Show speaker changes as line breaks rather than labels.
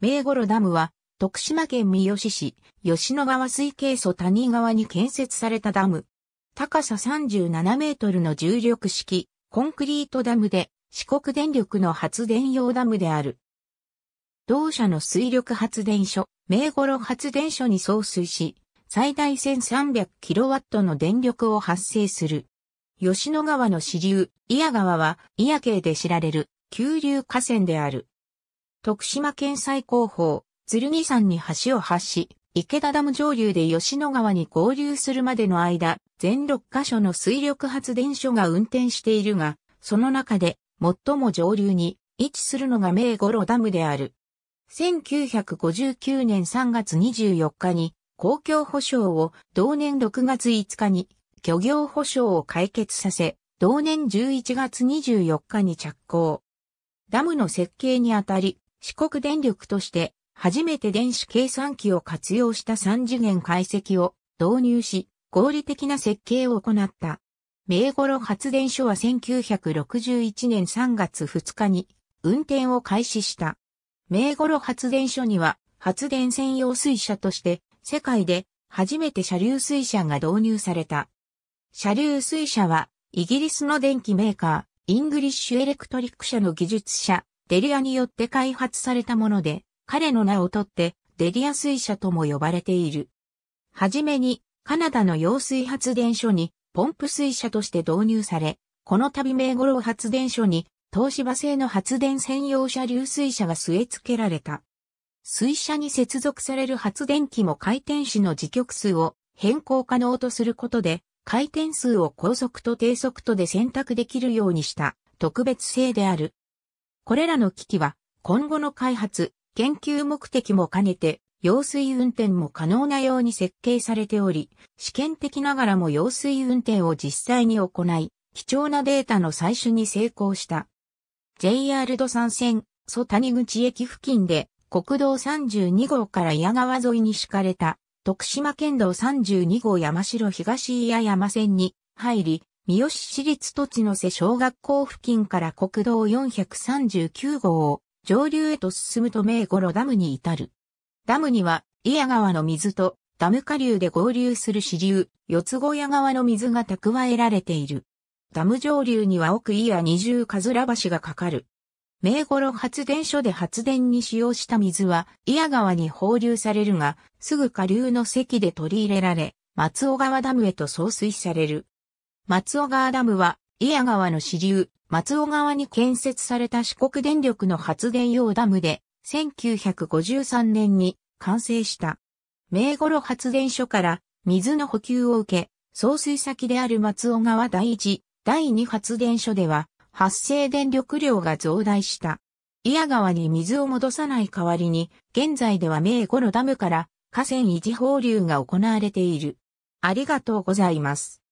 名頃ダムは、徳島県三好市、吉野川水系素谷川に建設されたダム。高さ37メートルの重力式、コンクリートダムで、四国電力の発電用ダムである。同社の水力発電所、名頃発電所に送水し、最大1 3 0 0ットの電力を発生する。吉野川の支流、伊谷川は、伊谷系で知られる、急流河川である。徳島県最高峰、鶴木山に橋を発し、池田ダム上流で吉野川に合流するまでの間、全6カ所の水力発電所が運転しているが、その中で最も上流に位置するのが名五郎ダムである。1959年3月24日に公共保障を同年6月5日に漁業保障を解決させ、同年11月24日に着工。ダムの設計にあたり、四国電力として初めて電子計算機を活用した三次元解析を導入し、合理的な設計を行った。名頃発電所は1961年3月2日に運転を開始した。名頃発電所には発電専用水車として世界で初めて車流水車が導入された。車流水車はイギリスの電気メーカーイングリッシュエレクトリック社の技術者デリアによって開発されたもので、彼の名をとってデリア水車とも呼ばれている。はじめにカナダの揚水発電所にポンプ水車として導入され、この度名頃発電所に東芝製の発電専用車流水車が据え付けられた。水車に接続される発電機も回転子の磁極数を変更可能とすることで、回転数を高速と低速とで選択できるようにした特別性である。これらの機器は今後の開発、研究目的も兼ねて、用水運転も可能なように設計されており、試験的ながらも用水運転を実際に行い、貴重なデータの採取に成功した。JR 土山線、蘇谷口駅付近で、国道32号から矢川沿いに敷かれた、徳島県道32号山城東矢山線に入り、三好市立土地の瀬小学校付近から国道439号を上流へと進むと名五ダムに至る。ダムには、伊谷川の水とダム下流で合流する支流、四つ小屋川の水が蓄えられている。ダム上流には奥伊や二重かずら橋がかかる。名五発電所で発電に使用した水は、伊谷川に放流されるが、すぐ下流の堰で取り入れられ、松尾川ダムへと送水される。松尾川ダムは、伊谷川の支流、松尾川に建設された四国電力の発電用ダムで、1953年に完成した。名頃発電所から水の補給を受け、送水先である松尾川第一、第二発電所では、発生電力量が増大した。伊谷川に水を戻さない代わりに、現在では名頃ダムから河川維持放流が行われている。ありがとうございます。